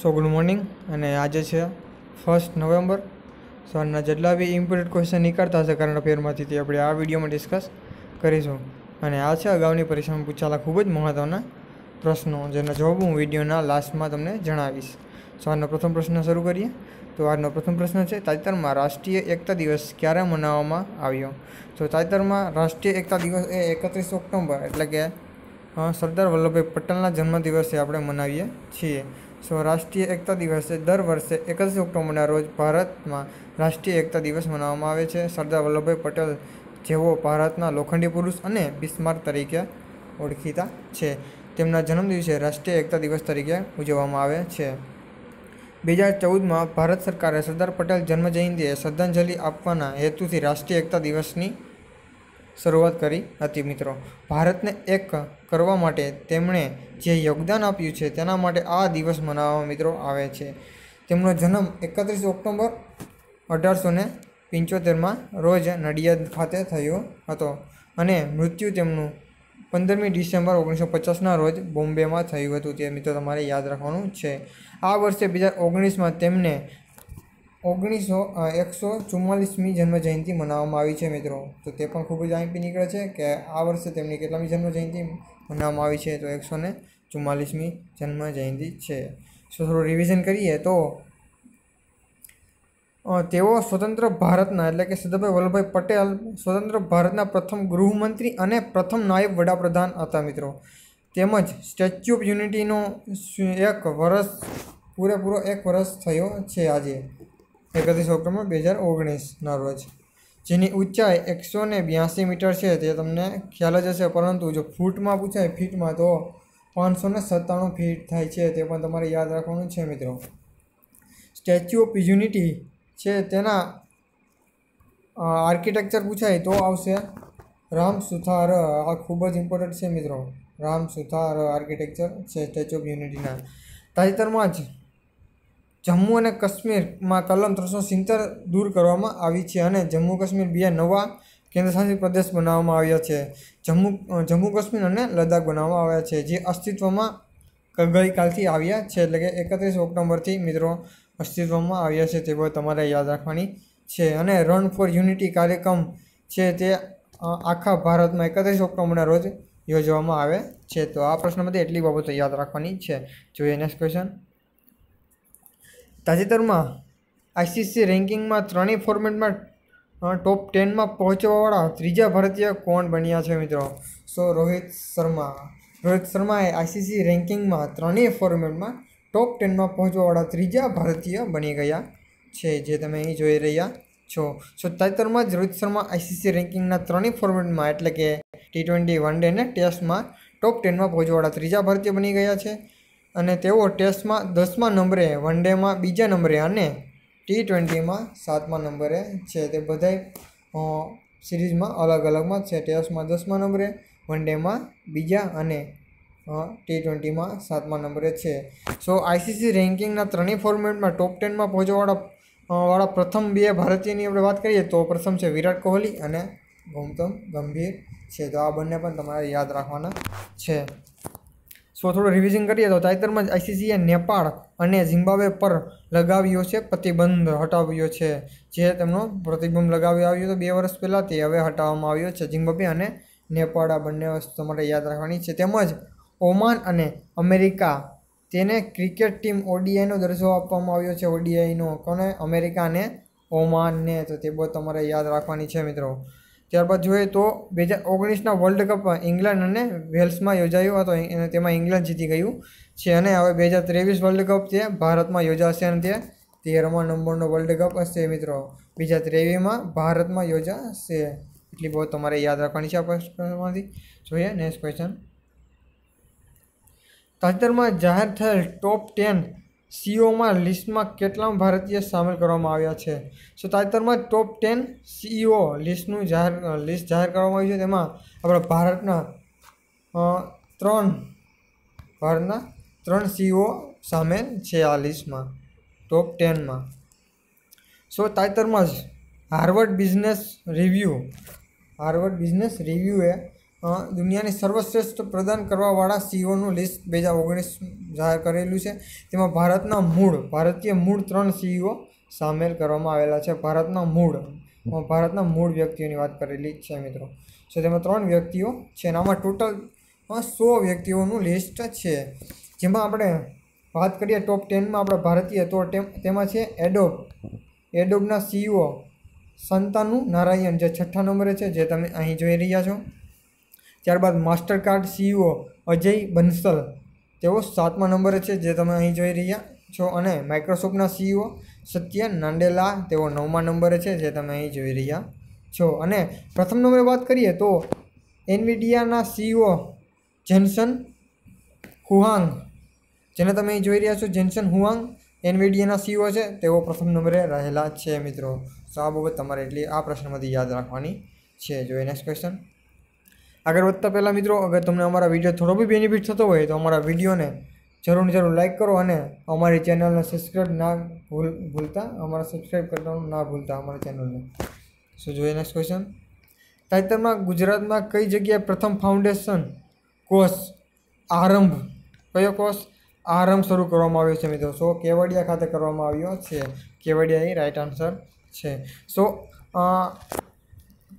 સો good morning અને આજે છે ફર્સ્ટ નવેમ્બર સો આના જેટલા બી ઇમ્પોર્ટન્ટ ક્વેશ્ચન નીકળતા હશે કરંટ અફેરમાંથી તે આપણે આ વિડીયોમાં ડિસ્કસ કરીશું અને આ છે અગાઉની પરીક્ષામાં પૂછાયેલા ખૂબ જ મહત્ત્વના પ્રશ્નો જેના જવાબ હું વિડીયોના લાસ્ટમાં તમને જણાવીશ સો આનો પ્રથમ પ્રશ્ન શરૂ કરીએ તો આજનો પ્રથમ પ્રશ્ન છે તાજેતરમાં રાષ્ટ્રીય એકતા દિવસ ક્યારે મનાવવામાં આવ્યો તો તાજેતરમાં રાષ્ટ્રીય એકતા દિવસ એ એકત્રીસ ઓક્ટોબર એટલે કે સરદાર વલ્લભભાઈ પટેલના જન્મદિવસે આપણે મનાવીએ છીએ સો રાષ્ટ્રીય એકતા દિવસે દર વર્ષે એકત્રીસ ઓક્ટોબરના રોજ ભારતમાં રાષ્ટ્રીય એકતા દિવસ મનાવવામાં આવે છે સરદાર વલ્લભભાઈ પટેલ જેઓ ભારતના લોખંડી પુરુષ અને બિસ્માર્ક તરીકે ઓળખીતા છે તેમના જન્મદિવસે રાષ્ટ્રીય એકતા દિવસ તરીકે ઉજવવામાં આવે છે બે હજાર ચૌદમાં ભારત સરકારે સરદાર પટેલ જન્મ શ્રદ્ધાંજલિ આપવાના હેતુથી રાષ્ટ્રીય એકતા દિવસની શરૂઆત કરી હતી મિત્રો ભારતને એક કરવા માટે તેમણે જે યોગદાન આપ્યું છે તેના માટે આ દિવસ મનાવવા મિત્રો આવે છે તેમનો જન્મ એકત્રીસ ઓક્ટોબર અઢારસો ને પંચોતેરમાં રોજ નડિયાદ ખાતે થયો હતો અને મૃત્યુ તેમનું પંદરમી ડિસેમ્બર ઓગણીસો પચાસના રોજ બોમ્બેમાં થયું હતું તે મિત્રો તમારે યાદ રાખવાનું છે આ વર્ષે બે હજાર ઓગણીસમાં તેમને ઓગણીસો એકસો ચુમ્માલીસમી જન્મજયંતિ મનાવવામાં આવી છે મિત્રો તો તે પણ ખૂબ જ આઈપી નીકળે છે કે આ વર્ષે તેમની કેટલામી જન્મજયંતિ મનાવવામાં આવી છે તો એકસો ને ચુમ્માલીસમી જન્મજયંતિ છે સો થોડું રિવિઝન કરીએ તો તેઓ સ્વતંત્ર ભારતના એટલે કે સરદારભાઈ વલ્લભભાઈ પટેલ સ્વતંત્ર ભારતના પ્રથમ ગૃહમંત્રી અને પ્રથમ નાયબ વડાપ્રધાન હતા મિત્રો તેમજ સ્ટેચ્યુ ઓફ યુનિટીનો એક વર્ષ પૂરેપૂરો એક વર્ષ થયો છે આજે એકત્રીસ ઓક્ટોબર બે હજાર ઓગણીસના રોજ જેની ઊંચાઈ એકસો ને બ્યાસી મીટર છે તે તમને ખ્યાલ જ હશે પરંતુ જો ફૂટમાં પૂછાય ફીટમાં તો પાંચસો ને સત્તાણું ફીટ થાય છે તે પણ તમારે યાદ રાખવાનું છે મિત્રો સ્ટેચ્યુ ઓફ યુનિટી છે તેના આર્કિટેક્ચર પૂછાય તો આવશે રામ સુથાર આ ખૂબ જ ઇમ્પોર્ટન્ટ છે મિત્રો રામ સુથાર આર્કિટેક્ચર છે સ્ટેચ્યુ ઓફ યુનિટીના તાજેતરમાં જ જમ્મુ અને કાશ્મીરમાં કલમ ત્રણસો સિત્તેર દૂર કરવામાં આવી છે અને જમ્મુ કાશ્મીર બે નવા કેન્દ્રશાસિત પ્રદેશ બનાવવામાં આવ્યા છે જમ્મુ જમ્મુ કાશ્મીર અને લદ્દાખ બનાવવામાં આવ્યા છે જે અસ્તિત્વમાં ગઈકાલથી આવ્યા છે એટલે કે એકત્રીસ ઓક્ટોબરથી મિત્રો અસ્તિત્વમાં આવ્યા છે તે બાબત તમારે યાદ રાખવાની છે અને રન ફોર યુનિટી કાર્યક્રમ છે તે આખા ભારતમાં એકત્રીસ ઓક્ટોબરના રોજ યોજવામાં આવે છે તો આ પ્રશ્નમાંથી એટલી બાબતો યાદ રાખવાની છે જોઈએ નેક્સ્ટ ક્વેશ્ચન તાજેતરમાં આઈસીસી રેન્કિંગમાં ત્રણેય ફોર્મેટમાં ટોપ ટેનમાં પહોંચવાવાળા ત્રીજા ભારતીય કોણ બન્યા છે મિત્રો સો રોહિત શર્મા રોહિત શર્માએ આઈસીસી રેન્કિંગમાં ત્રણેય ફોર્મેટમાં ટોપ ટેનમાં પહોંચવાવાળા ત્રીજા ભારતીય બની ગયા છે જે તમે અહીં જોઈ રહ્યા છો સો તાજેતરમાં જ રોહિત શર્મા આઈસીસી રેન્કિંગના ત્રણેય ફોર્મેટમાં એટલે કે ટી ટ્વેન્ટી વન ડે અને ટેસ્ટમાં ટોપ ટેનમાં પહોંચવાવાળા ત્રીજા ભારતીય બની ગયા છે અને તેઓ ટેસ્ટમાં દસમા નંબરે વન વનડેમાં બીજા નંબરે અને ટી ટ્વેન્ટીમાં સાતમા નંબરે છે તે બધાય સિરીઝમાં અલગ અલગમાં છે ટેસ્ટમાં દસમા નંબરે વન ડેમાં બીજા અને ટી ટ્વેન્ટીમાં સાતમા નંબરે છે સો આઈસીસી રેન્કિંગના ત્રણેય ફોર્મેટમાં ટોપ ટેનમાં પહોંચવાવાળા વાળા પ્રથમ બે ભારતીયની આપણે વાત કરીએ તો પ્રથમ છે વિરાટ કોહલી અને ગૌતમ ગંભીર છે તો આ બંને પણ તમારે યાદ રાખવાના છે સો થોડું રિવિઝન કરીએ તો તાજેતરમાં જ આઈસીસીએ નેપાળ અને ઝિમ્બાબ્વે પર લગાવ્યો છે પ્રતિબંધ હટાવ્યો છે જે તેમનો પ્રતિબંધ લગાવ્યો આવ્યો હતો બે વર્ષ પહેલાં તે હવે હટાવવામાં આવ્યો છે ઝિમ્બાબ્વે અને નેપાળ આ બંને વસ્તુ તમારે યાદ રાખવાની છે તેમજ ઓમાન અને અમેરિકા તેને ક્રિકેટ ટીમ ઓડીઆઈનો દરજ્જો આપવામાં આવ્યો છે ઓડીઆઈનો કોને અમેરિકાને ઓમાનને તો તે બહુ તમારે યાદ રાખવાની છે મિત્રો ત્યારબાદ જોઈએ તો બે હજાર ઓગણીસના વર્લ્ડ કપમાં ઇંગ્લેન્ડ અને વેલ્સમાં યોજાયો હતો તેમાં ઇંગ્લેન્ડ જીતી ગયું છે અને હવે બે હજાર ત્રેવીસ વર્લ્ડ કપ છે ભારતમાં યોજાશે અને તે તેરમા નંબરનો વર્લ્ડ કપ હશે મિત્રો બીજા ત્રેવીસમાં ભારતમાં યોજાશે એટલી બહુ તમારે યાદ રાખવાની છે આ પ્રશ્નમાંથી જોઈએ નેક્સ્ટ ક્વેશ્ચન તાજેતરમાં જાહેર થયેલ ટોપ ટેન સીઈઓમાં લિસ્ટમાં કેટલા ભારતીય સામેલ કરવામાં આવ્યા છે સો તાજેતરમાં ટોપ ટેન સીઈઓ લિસ્ટનું જાહેર લિસ્ટ જાહેર કરવામાં આવી છે તેમાં આપણા ભારતના ત્રણ ભારતના ત્રણ સીઈઓ સામેલ છે આ લિસ્ટમાં ટોપ ટેનમાં સો તાજેતરમાં જ Harvard business review Harvard business રિવ્યૂએ દુનિયાની સર્વશ્રેષ્ઠ પ્રદાન કરવાવાળા સીઈઓનું લિસ્ટ બે હજાર ઓગણીસ જાહેર કરેલું છે તેમાં ભારતના મૂળ ભારતીય મૂળ ત્રણ સીઈઓ સામેલ કરવામાં આવેલા છે ભારતના મૂળ ભારતના મૂળ વ્યક્તિઓની વાત કરેલી છે મિત્રો સો તેમાં ત્રણ વ્યક્તિઓ છે અને આમાં ટોટલ સો વ્યક્તિઓનું લિસ્ટ છે જેમાં આપણે વાત કરીએ ટોપ ટેનમાં આપણે ભારતીય તો તેમાં છે એડોબ એડોબના સીઈઓ સંતાનુ નારાયણ જે છઠ્ઠા નંબરે છે જે તમે અહીં જોઈ રહ્યા છો ત્યારબાદ Mastercard card CEO Ajay Bansal તેઓ સાતમા નંબરે છે જે તમે અહીં જોઈ રહ્યા છો અને માઇક્રોસોફ્ટના સીઈઓ e સત્ય નાંડેલા તેઓ નવમા નંબરે છે જે તમે અહીં જોઈ રહ્યા છો અને પ્રથમ નંબરે વાત કરીએ તો એનવીડિયાના સીઈઓ e જેન્સન હુઆંગ જેને તમે અહીં જોઈ રહ્યા છો જેન્સન હુઆંગ એનવીડીએના સીઓ e છે તેઓ પ્રથમ નંબરે રહેલા છે મિત્રો તો આ બાબત તમારે એટલી આ પ્રશ્નમાંથી યાદ રાખવાની છે જોઈએ નેક્સ્ટ ક્વેશ્ચન આગળ વધતા પહેલાં મિત્રો અગર તમને અમારા વિડીયો થોડો બી બેનિફિટ થતો હોય તો અમારા વિડીયોને જરૂર જરૂર લાઇક કરો અને અમારી ચેનલને સબસ્ક્રાઈબ ના ભૂલ ભૂલતા અમારા સબસ્ક્રાઈબ કરવાનું ના ભૂલતા અમારા ચેનલને સો જોઈએ નેક્સ્ટ ક્વેશ્ચન તાજેતરમાં ગુજરાતમાં કઈ જગ્યાએ પ્રથમ ફાઉન્ડેશન કોર્સ આરંભ કયો કોર્સ આરંભ શરૂ કરવામાં આવ્યો છે મિત્રો સો કેવડિયા ખાતે કરવામાં આવ્યો છે કેવડિયા એ રાઇટ આન્સર છે સો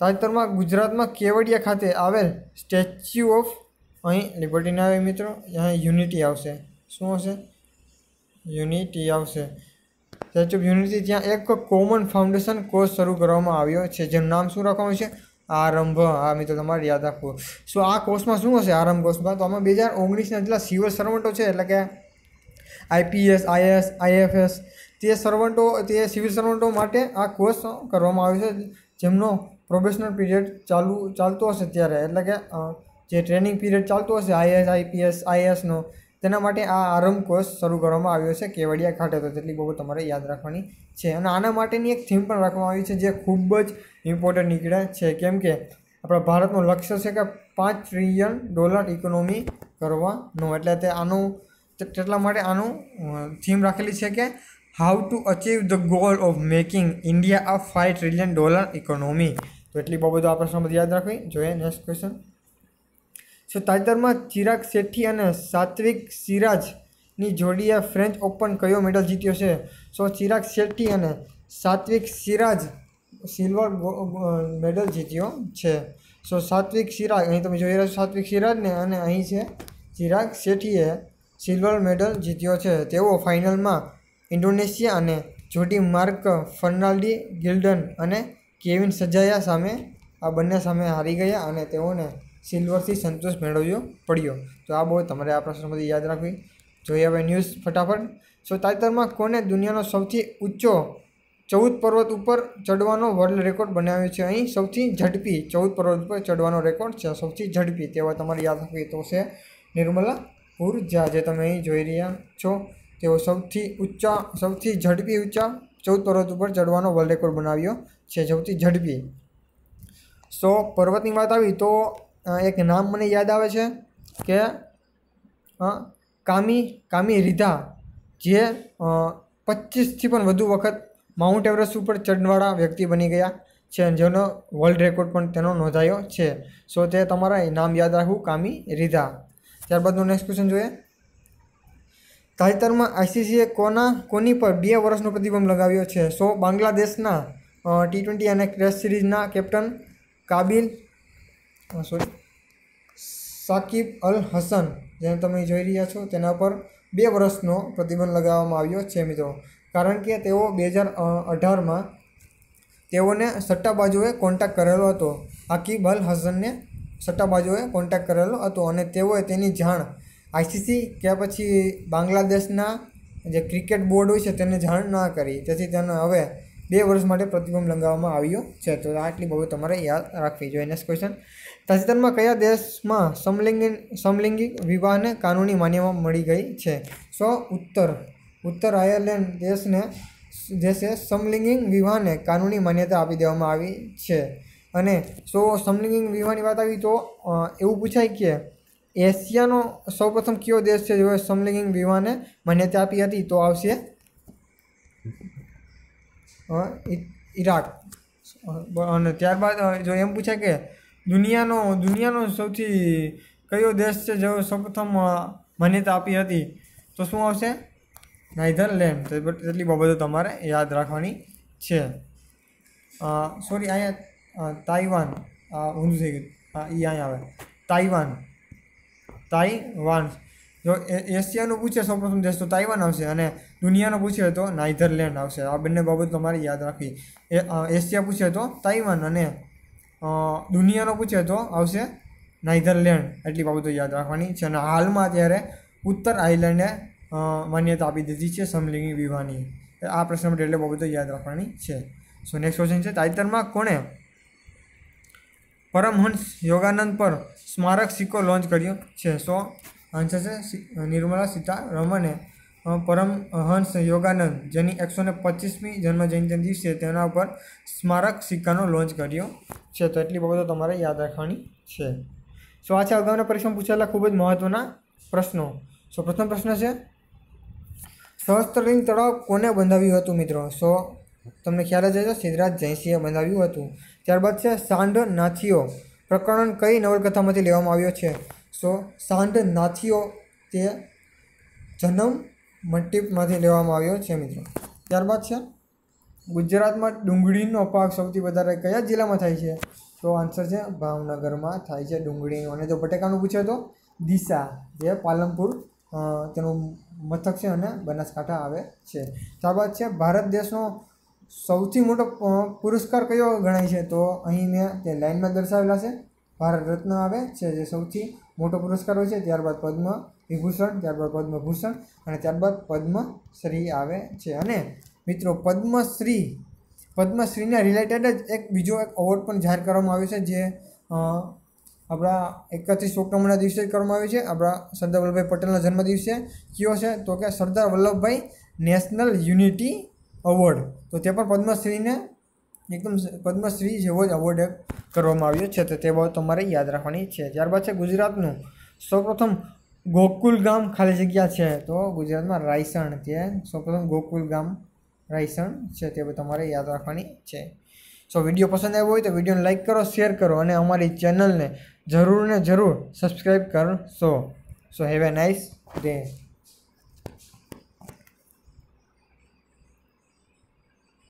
તાજેતરમાં ગુજરાતમાં કેવડિયા ખાતે આવેલ સ્ટેચ્યુ ઓફ અહીં લિબર્ટીના આવે મિત્રો અહીં યુનિટી આવશે શું હશે યુનિટી આવશે સ્ટેચ્યુ ઓફ યુનિટી ત્યાં એક કોમન ફાઉન્ડેશન કોર્સ શરૂ કરવામાં આવ્યો છે જેનું નામ શું રાખવાનું છે આરંભ હા મિત્રો તમારે યાદ રાખવું સો આ કોર્સમાં શું હશે આરંભ કોર્સમાં તો આમાં બે હજાર ઓગણીસના જેટલા સિવિલ સર્વન્ટો છે એટલે કે આઈપીએસ આઈએસ આઈએફએસ તે સર્વન્ટો તે સિવિલ સર્વન્ટો માટે આ કોર્સ કરવામાં આવ્યો છે જેમનો પ્રોબેશનલ પીરિયડ ચાલુ ચાલતો હશે ત્યારે એટલે કે જે ટ્રેનિંગ પીરિયડ ચાલતો હશે આઈએસ આઈપીએસ આઈએસનો તેના માટે આ આરંભ કોર્સ શરૂ કરવામાં આવ્યો છે કેવડિયા ખાતે તો તેટલી બહુ તમારે યાદ રાખવાની છે અને આના માટેની એક થીમ પણ રાખવામાં આવી છે જે ખૂબ જ ઇમ્પોર્ટન્ટ નીકળે છે કેમ કે આપણા ભારતનું લક્ષ્ય છે કે પાંચ ટ્રિલિયન ડોલર ઇકોનોમી કરવાનું એટલે તે આનું તેટલા માટે આનું થીમ રાખેલી છે કે how to achieve the goal of making India a five trillion dollar economy તો એટલી બાબતો આ પ્રશ્નમાં યાદ રાખવી જોઈએ નેક્સ્ટ ક્વેશ્ચન સો તાજેતરમાં ચિરાગ શેઠી અને સાત્વિક સિરાજની જોડીએ ફ્રેન્ચ ઓપન કયો મેડલ જીત્યો છે સો ચિરાગ શેઠી અને સાત્વિક સિરાજ સિલ્વર મેડલ જીત્યો છે સો સાત્વિક સિરાજ અહીં તમે જોઈ રહ્યા છો સાત્વિક સિરાજને અને અહીં છે ચિરાગ શેઠીએ સિલ્વર મેડલ જીત્યો છે તેઓ ફાઇનલમાં ઇન્ડોનેશિયા અને જોડી માર્ક ફર્નાલ્ડી ગિલ્ડન અને કેવિન સજાયા સામે આ બંને સામે હારી ગયા અને તેઓને સિલ્વરથી સંતોષ મેળવ્યો પડ્યો તો આ બહુ તમારે આ પ્રશ્નમાંથી યાદ રાખવી જોઈએ હવે ન્યૂઝ ફટાફટ સો તાજેતરમાં કોને દુનિયાનો સૌથી ઊંચો ચૌદ પર્વત ઉપર ચડવાનો વર્લ્ડ રેકોર્ડ બનાવ્યો છે અહીં સૌથી ઝડપી ચૌદ પર્વત ઉપર ચડવાનો રેકોર્ડ છે સૌથી ઝડપી તેવા તમારે યાદ રાખવી તો છે નિર્મલા ઉર્જા જે તમે અહીં જોઈ રહ્યા છો તેઓ સૌથી ઊંચા સૌથી ઝડપી ઊંચા ચૌદ પર્વત ઉપર ચડવાનો વર્લ્ડ રેકોર્ડ બનાવ્યો છે સૌથી ઝડપી સો પર્વતની વાત આવી તો એક નામ મને યાદ આવે છે કે કામી કામી રીધા જે પચીસથી પણ વધુ વખત માઉન્ટ એવરેસ્ટ ઉપર ચડવાળા વ્યક્તિ બની ગયા છે જેનો વર્લ્ડ રેકોર્ડ પણ તેનો નોંધાયો છે સો તે તમારા નામ યાદ રાખવું કામી રીધા ત્યારબાદનું નેક્સ્ટ ક્વેશ્ચન જોઈએ તાજેતરમાં આઈસીસીએ કોના કોની પર બે વર્ષનો પ્રતિબંધ લગાવ્યો છે સો બાંગ્લાદેશના ટી ટ્વેન્ટી અને ટેસ્ટ સિરીઝના કેપ્ટન કાબિલ સોરી સાકિબ અલ હસન જેને તમે જોઈ રહ્યા છો તેના પર બે વર્ષનો પ્રતિબંધ લગાવવામાં આવ્યો છે મિત્રો કારણ કે તેઓ બે હજાર અઢારમાં તેઓને સટ્ટા બાજુએ કોન્ટેક્ટ કરેલો હતો આકિબ અલ હસનને સટ્ટા સટ્ટાબાજુએ કોન્ટેક કરેલો હતો અને તેઓએ તેની જાણ આઈસીસી કે પછી બાંગ્લાદેશના જે ક્રિકેટ બોર્ડ હોય છે તેને જાણ ના કરી તેથી તેને હવે બે વર્ષ માટે પ્રતિબંધ લગાવવામાં આવ્યો છે તો આટલી બાબત તમારે યાદ રાખવી જોઈએ નેક્સ્ટ ક્વેશ્ચન તાજેતરમાં કયા દેશમાં સમલિંગી સમલિંગિક વિવાહને કાનૂની માન્યતા મળી ગઈ છે સો ઉત્તર ઉત્તર આયર્લેન્ડ દેશને દેશે સમલિંગિક વિવાહને કાનૂની માન્યતા આપી દેવામાં આવી છે અને સો સમલિંગિક વિવાહની વાત આવી તો એવું પૂછાય કે એશિયાનો સૌપ્રથમ કયો દેશ છે જેઓએ સમલિંગી વિવાહને માન્યતા આપી હતી તો આવશે ઈરાક અને ત્યારબાદ જો એમ પૂછે કે દુનિયાનો દુનિયાનો સૌથી કયો દેશ છે જેઓ સૌપ્રથમ માન્યતા આપી હતી તો શું આવશે નાઇધરલેન્ડ એટલી બાબતો તમારે યાદ રાખવાની છે સોરી અહીંયા તાઇવાન ઊંધું થઈ ગયું એ અહીંયા આવે તાઇવાન તાઈવાન જો એશિયાનું પૂછે સૌપ્રથમ દેશ તો તાઇવાન આવશે અને દુનિયાનો પૂછે તો નાઇધરલેન્ડ આવશે આ બંને બાબત તમારે યાદ રાખવી એશિયા પૂછે તો તાઇવાન અને દુનિયાનો પૂછે તો આવશે નાઇધરલેન્ડ એટલી બાબતો યાદ રાખવાની છે અને હાલમાં અત્યારે ઉત્તર આયર્લેન્ડે માન્યતા આપી દીધી છે સમલિંગી વિવાહની આ પ્રશ્ન માટે એટલે બાબતો યાદ રાખવાની છે સો નેક્સ્ટ ક્વેશ્ચન છે તાજેતરમાં કોણે પરમહંસ યોગાનંદ પર સ્મારક સિક્કો લોન્ચ કર્યો છે સો હંસ છે નિર્મલા સીતારમણે પરમ હંસ યોગાનંદ જેની એકસો ને પચીસમી જન્મજયંતિ દિવસે તેના ઉપર સ્મારક સિક્કાનો લોન્ચ કર્યો છે તો એટલી બાબતો તમારે યાદ રાખવાની છે સો આ છે અગાઉના પરીક્ષામાં પૂછાયેલા ખૂબ જ મહત્ત્વના પ્રશ્નો સો પ્રથમ પ્રશ્ન છે સહસ્ત્રલિંગ તળાવ કોને બંધાવ્યું હતું મિત્રો સો તમને ખ્યાલ જ હશે સિદ્ધરાજ જયસિંહે બંધાવ્યું હતું ત્યારબાદ છે સાંડ નાથીઓ પ્રકરણ કઈ નવલકથામાંથી લેવામાં આવ્યો છે સો સાંડ નાથીઓ તે જન્મ મટીપમાંથી લેવામાં આવ્યો છે મિત્રો ત્યારબાદ છે ગુજરાતમાં ડુંગળીનો પાક સૌથી વધારે કયા જિલ્લામાં થાય છે તો આન્સર છે ભાવનગરમાં થાય છે ડુંગળીનો અને જો બટેકાનું પૂછે તો દિશા જે પાલનપુર તેનું મથક છે અને બનાસકાંઠા આવે છે ત્યારબાદ છે ભારત દેશનો સૌથી મોટો પુરસ્કાર કયો ગણાય છે તો અહીં મેં તે લાઇનમાં દર્શાવેલા છે ભારત રત્ન આવે છે જે સૌથી મોટો પુરસ્કાર હોય છે ત્યારબાદ પદ્મ વિભૂષણ ત્યારબાદ પદ્મભૂષણ અને ત્યારબાદ પદ્મશ્રી આવે છે અને મિત્રો પદ્મશ્રી પદ્મશ્રીના રિલેટેડ જ એક બીજો એક અવોર્ડ પણ જાહેર કરવામાં આવ્યો છે જે આપણા એકત્રીસ ઓક્ટોબરના દિવસે જ કરવામાં આવ્યો છે આપણા સરદાર વલ્લભભાઈ પટેલના જન્મદિવસે કયો છે તો કે Sardar Vallabhbhai national unity award તો તે પણ પદ્મશ્રીને એકદમ પદ્મશ્રી જેવો જ એવોર્ડ કરવામાં આવ્યો છે તો તે બાબત તમારે યાદ રાખવાની છે ત્યારબાદ છે ગુજરાતનું સૌપ્રથમ ગોકુલ ગામ ખાલી જગ્યા છે તો ગુજરાતમાં રાયસણ તે સૌપ્રથમ ગોકુલ ગામ રાયસણ છે તે તમારે યાદ રાખવાની છે સો વિડીયો પસંદ આવ્યો હોય તો વિડીયોને લાઇક કરો શેર કરો અને અમારી ચેનલને જરૂર ને જરૂર સબસ્ક્રાઈબ કરશો so have a nice day